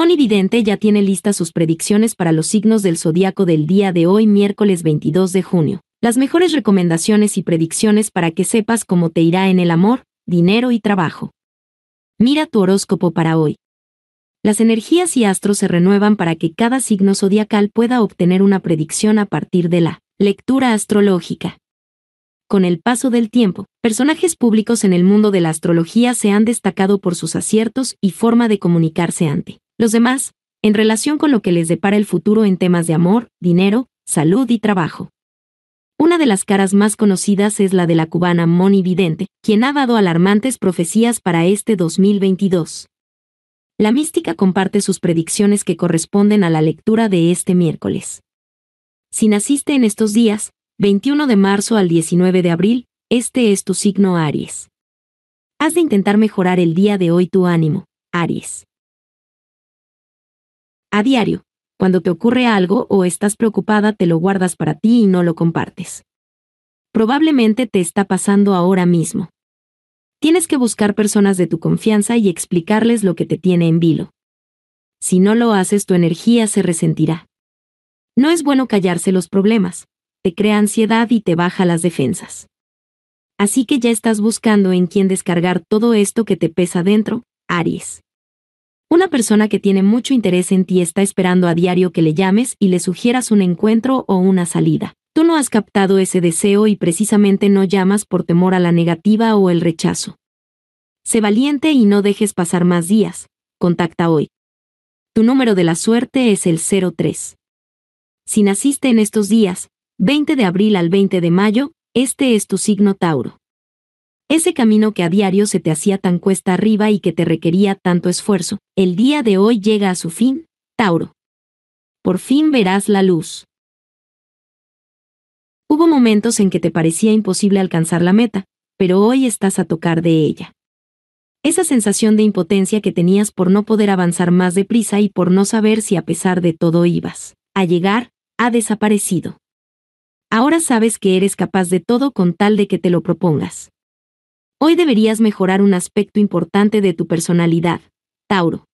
Moni ya tiene listas sus predicciones para los signos del zodiaco del día de hoy, miércoles 22 de junio. Las mejores recomendaciones y predicciones para que sepas cómo te irá en el amor, dinero y trabajo. Mira tu horóscopo para hoy. Las energías y astros se renuevan para que cada signo zodiacal pueda obtener una predicción a partir de la lectura astrológica. Con el paso del tiempo, personajes públicos en el mundo de la astrología se han destacado por sus aciertos y forma de comunicarse ante los demás, en relación con lo que les depara el futuro en temas de amor, dinero, salud y trabajo. Una de las caras más conocidas es la de la cubana Moni Vidente, quien ha dado alarmantes profecías para este 2022. La mística comparte sus predicciones que corresponden a la lectura de este miércoles. Si naciste en estos días, 21 de marzo al 19 de abril, este es tu signo Aries. Has de intentar mejorar el día de hoy tu ánimo, Aries. A diario, cuando te ocurre algo o estás preocupada, te lo guardas para ti y no lo compartes. Probablemente te está pasando ahora mismo. Tienes que buscar personas de tu confianza y explicarles lo que te tiene en vilo. Si no lo haces, tu energía se resentirá. No es bueno callarse los problemas, te crea ansiedad y te baja las defensas. Así que ya estás buscando en quién descargar todo esto que te pesa dentro, Aries. Una persona que tiene mucho interés en ti está esperando a diario que le llames y le sugieras un encuentro o una salida. Tú no has captado ese deseo y precisamente no llamas por temor a la negativa o el rechazo. Sé valiente y no dejes pasar más días. Contacta hoy. Tu número de la suerte es el 03. Si naciste en estos días, 20 de abril al 20 de mayo, este es tu signo Tauro. Ese camino que a diario se te hacía tan cuesta arriba y que te requería tanto esfuerzo, el día de hoy llega a su fin, Tauro. Por fin verás la luz. Hubo momentos en que te parecía imposible alcanzar la meta, pero hoy estás a tocar de ella. Esa sensación de impotencia que tenías por no poder avanzar más deprisa y por no saber si a pesar de todo ibas a llegar, ha desaparecido. Ahora sabes que eres capaz de todo con tal de que te lo propongas. Hoy deberías mejorar un aspecto importante de tu personalidad, Tauro.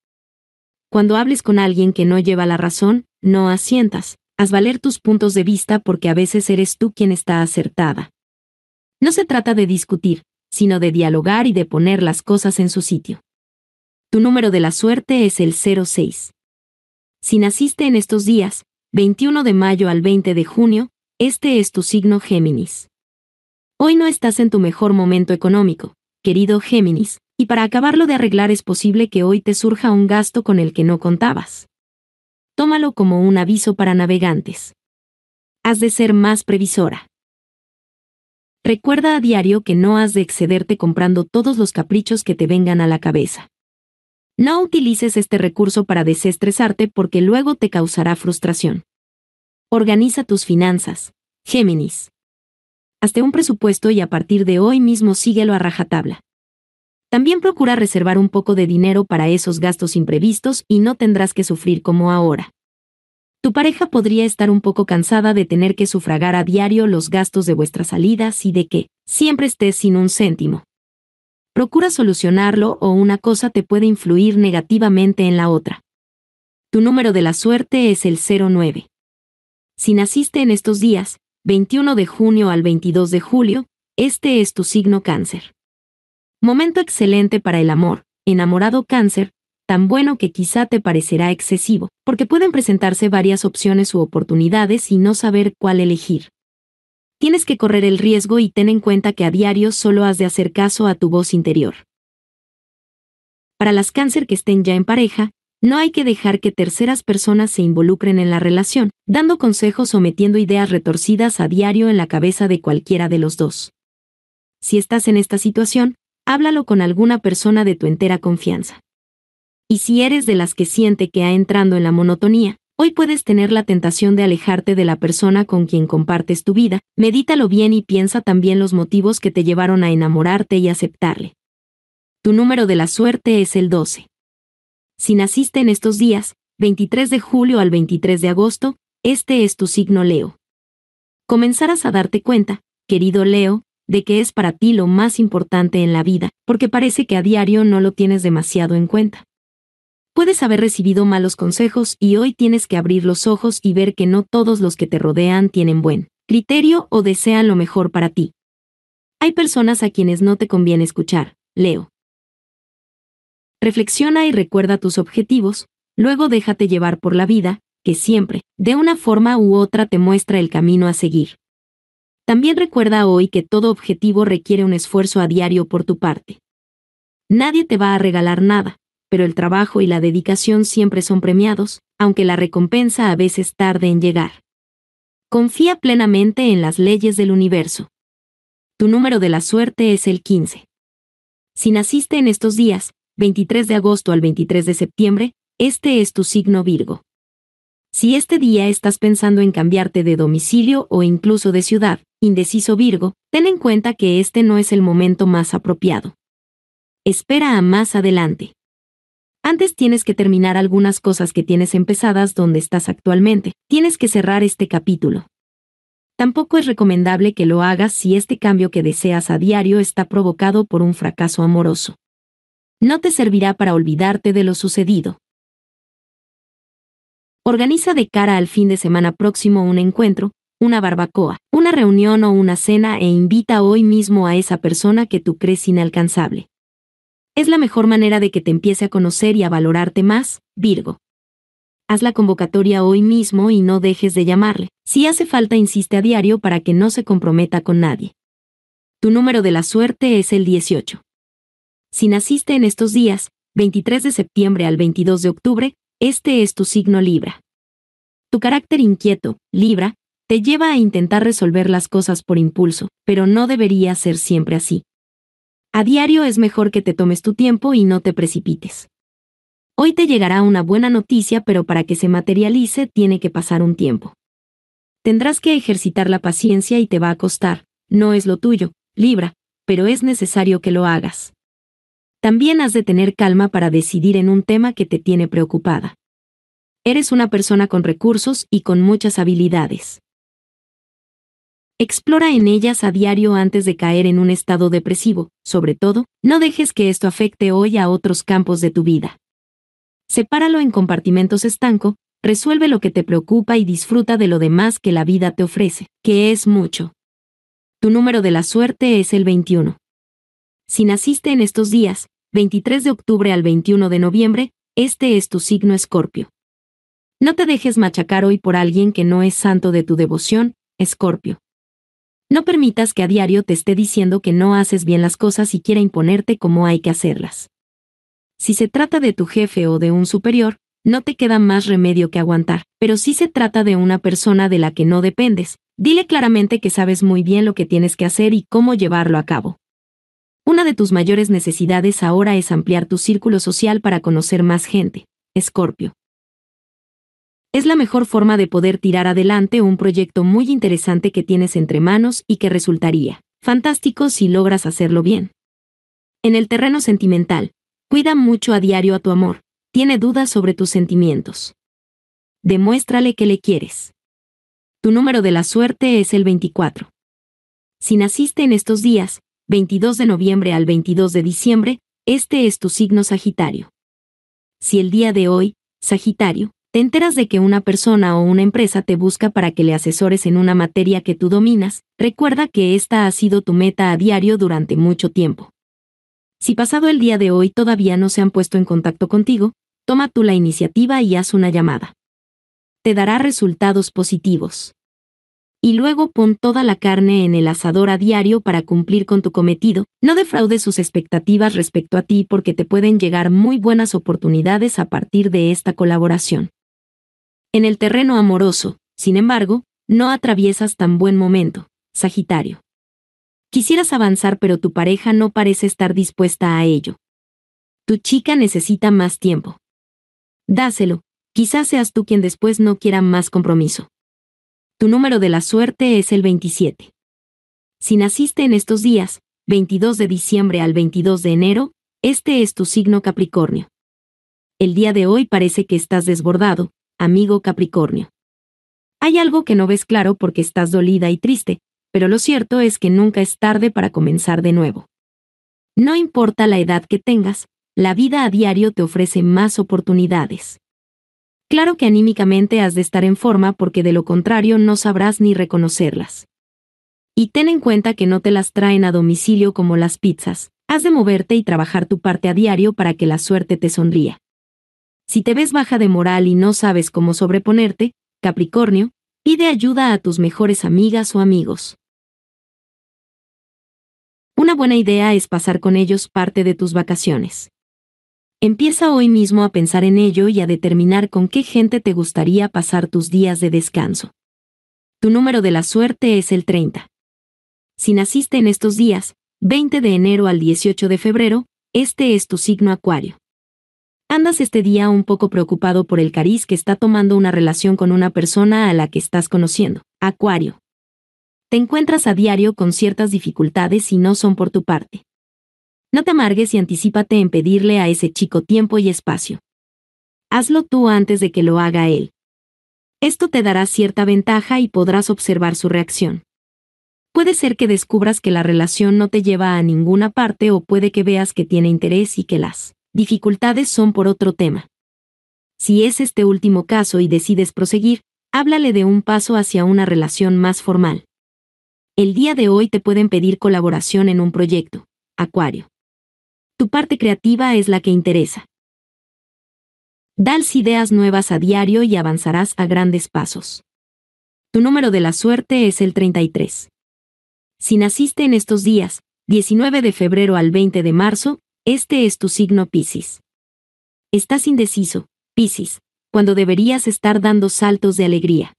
Cuando hables con alguien que no lleva la razón, no asientas, haz valer tus puntos de vista porque a veces eres tú quien está acertada. No se trata de discutir, sino de dialogar y de poner las cosas en su sitio. Tu número de la suerte es el 06. Si naciste en estos días, 21 de mayo al 20 de junio, este es tu signo Géminis. Hoy no estás en tu mejor momento económico, querido Géminis, y para acabarlo de arreglar es posible que hoy te surja un gasto con el que no contabas. Tómalo como un aviso para navegantes. Has de ser más previsora. Recuerda a diario que no has de excederte comprando todos los caprichos que te vengan a la cabeza. No utilices este recurso para desestresarte porque luego te causará frustración. Organiza tus finanzas, Géminis hazte un presupuesto y a partir de hoy mismo síguelo a rajatabla. También procura reservar un poco de dinero para esos gastos imprevistos y no tendrás que sufrir como ahora. Tu pareja podría estar un poco cansada de tener que sufragar a diario los gastos de vuestras salidas y de que siempre estés sin un céntimo. Procura solucionarlo o una cosa te puede influir negativamente en la otra. Tu número de la suerte es el 09. Si naciste en estos días, 21 de junio al 22 de julio, este es tu signo cáncer. Momento excelente para el amor, enamorado cáncer, tan bueno que quizá te parecerá excesivo, porque pueden presentarse varias opciones u oportunidades y no saber cuál elegir. Tienes que correr el riesgo y ten en cuenta que a diario solo has de hacer caso a tu voz interior. Para las cáncer que estén ya en pareja, no hay que dejar que terceras personas se involucren en la relación, dando consejos o metiendo ideas retorcidas a diario en la cabeza de cualquiera de los dos. Si estás en esta situación, háblalo con alguna persona de tu entera confianza. Y si eres de las que siente que ha entrando en la monotonía, hoy puedes tener la tentación de alejarte de la persona con quien compartes tu vida, medítalo bien y piensa también los motivos que te llevaron a enamorarte y aceptarle. Tu número de la suerte es el 12. Si naciste en estos días, 23 de julio al 23 de agosto, este es tu signo Leo. Comenzarás a darte cuenta, querido Leo, de que es para ti lo más importante en la vida, porque parece que a diario no lo tienes demasiado en cuenta. Puedes haber recibido malos consejos y hoy tienes que abrir los ojos y ver que no todos los que te rodean tienen buen criterio o desean lo mejor para ti. Hay personas a quienes no te conviene escuchar, Leo. Reflexiona y recuerda tus objetivos, luego déjate llevar por la vida, que siempre, de una forma u otra, te muestra el camino a seguir. También recuerda hoy que todo objetivo requiere un esfuerzo a diario por tu parte. Nadie te va a regalar nada, pero el trabajo y la dedicación siempre son premiados, aunque la recompensa a veces tarde en llegar. Confía plenamente en las leyes del universo. Tu número de la suerte es el 15. Si naciste en estos días, 23 de agosto al 23 de septiembre, este es tu signo Virgo. Si este día estás pensando en cambiarte de domicilio o incluso de ciudad, indeciso Virgo, ten en cuenta que este no es el momento más apropiado. Espera a más adelante. Antes tienes que terminar algunas cosas que tienes empezadas donde estás actualmente, tienes que cerrar este capítulo. Tampoco es recomendable que lo hagas si este cambio que deseas a diario está provocado por un fracaso amoroso no te servirá para olvidarte de lo sucedido. Organiza de cara al fin de semana próximo un encuentro, una barbacoa, una reunión o una cena e invita hoy mismo a esa persona que tú crees inalcanzable. Es la mejor manera de que te empiece a conocer y a valorarte más, Virgo. Haz la convocatoria hoy mismo y no dejes de llamarle. Si hace falta, insiste a diario para que no se comprometa con nadie. Tu número de la suerte es el 18. Si naciste en estos días, 23 de septiembre al 22 de octubre, este es tu signo Libra. Tu carácter inquieto, Libra, te lleva a intentar resolver las cosas por impulso, pero no debería ser siempre así. A diario es mejor que te tomes tu tiempo y no te precipites. Hoy te llegará una buena noticia, pero para que se materialice tiene que pasar un tiempo. Tendrás que ejercitar la paciencia y te va a costar, no es lo tuyo, Libra, pero es necesario que lo hagas también has de tener calma para decidir en un tema que te tiene preocupada. Eres una persona con recursos y con muchas habilidades. Explora en ellas a diario antes de caer en un estado depresivo, sobre todo, no dejes que esto afecte hoy a otros campos de tu vida. Sepáralo en compartimentos estanco, resuelve lo que te preocupa y disfruta de lo demás que la vida te ofrece, que es mucho. Tu número de la suerte es el 21. Si naciste en estos días, 23 de octubre al 21 de noviembre, este es tu signo escorpio. No te dejes machacar hoy por alguien que no es santo de tu devoción, escorpio. No permitas que a diario te esté diciendo que no haces bien las cosas y quiera imponerte cómo hay que hacerlas. Si se trata de tu jefe o de un superior, no te queda más remedio que aguantar, pero si se trata de una persona de la que no dependes, dile claramente que sabes muy bien lo que tienes que hacer y cómo llevarlo a cabo. Una de tus mayores necesidades ahora es ampliar tu círculo social para conocer más gente. Escorpio. Es la mejor forma de poder tirar adelante un proyecto muy interesante que tienes entre manos y que resultaría fantástico si logras hacerlo bien. En el terreno sentimental, cuida mucho a diario a tu amor. Tiene dudas sobre tus sentimientos. Demuéstrale que le quieres. Tu número de la suerte es el 24. Si naciste en estos días, 22 de noviembre al 22 de diciembre, este es tu signo Sagitario. Si el día de hoy, Sagitario, te enteras de que una persona o una empresa te busca para que le asesores en una materia que tú dominas, recuerda que esta ha sido tu meta a diario durante mucho tiempo. Si pasado el día de hoy todavía no se han puesto en contacto contigo, toma tú la iniciativa y haz una llamada. Te dará resultados positivos y luego pon toda la carne en el asador a diario para cumplir con tu cometido. No defraudes sus expectativas respecto a ti porque te pueden llegar muy buenas oportunidades a partir de esta colaboración. En el terreno amoroso, sin embargo, no atraviesas tan buen momento, Sagitario. Quisieras avanzar pero tu pareja no parece estar dispuesta a ello. Tu chica necesita más tiempo. Dáselo, quizás seas tú quien después no quiera más compromiso. Tu número de la suerte es el 27. Si naciste en estos días, 22 de diciembre al 22 de enero, este es tu signo Capricornio. El día de hoy parece que estás desbordado, amigo Capricornio. Hay algo que no ves claro porque estás dolida y triste, pero lo cierto es que nunca es tarde para comenzar de nuevo. No importa la edad que tengas, la vida a diario te ofrece más oportunidades. Claro que anímicamente has de estar en forma porque de lo contrario no sabrás ni reconocerlas. Y ten en cuenta que no te las traen a domicilio como las pizzas, has de moverte y trabajar tu parte a diario para que la suerte te sonría. Si te ves baja de moral y no sabes cómo sobreponerte, Capricornio, pide ayuda a tus mejores amigas o amigos. Una buena idea es pasar con ellos parte de tus vacaciones. Empieza hoy mismo a pensar en ello y a determinar con qué gente te gustaría pasar tus días de descanso. Tu número de la suerte es el 30. Si naciste en estos días, 20 de enero al 18 de febrero, este es tu signo acuario. Andas este día un poco preocupado por el cariz que está tomando una relación con una persona a la que estás conociendo, acuario. Te encuentras a diario con ciertas dificultades y no son por tu parte. No te amargues y anticípate en pedirle a ese chico tiempo y espacio. Hazlo tú antes de que lo haga él. Esto te dará cierta ventaja y podrás observar su reacción. Puede ser que descubras que la relación no te lleva a ninguna parte o puede que veas que tiene interés y que las dificultades son por otro tema. Si es este último caso y decides proseguir, háblale de un paso hacia una relación más formal. El día de hoy te pueden pedir colaboración en un proyecto, Acuario. Tu parte creativa es la que interesa. Dals ideas nuevas a diario y avanzarás a grandes pasos. Tu número de la suerte es el 33. Si naciste en estos días, 19 de febrero al 20 de marzo, este es tu signo Piscis. Estás indeciso, Piscis, cuando deberías estar dando saltos de alegría.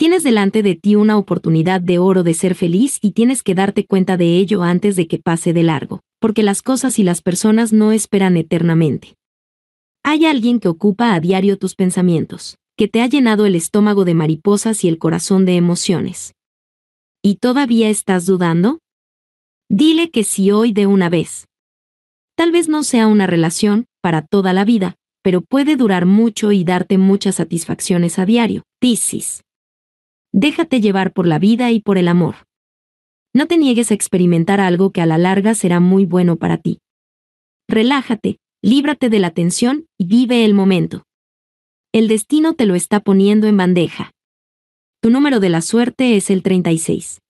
Tienes delante de ti una oportunidad de oro de ser feliz y tienes que darte cuenta de ello antes de que pase de largo, porque las cosas y las personas no esperan eternamente. Hay alguien que ocupa a diario tus pensamientos, que te ha llenado el estómago de mariposas y el corazón de emociones. ¿Y todavía estás dudando? Dile que sí hoy de una vez. Tal vez no sea una relación, para toda la vida, pero puede durar mucho y darte muchas satisfacciones a diario. Tisis. Déjate llevar por la vida y por el amor. No te niegues a experimentar algo que a la larga será muy bueno para ti. Relájate, líbrate de la tensión y vive el momento. El destino te lo está poniendo en bandeja. Tu número de la suerte es el 36.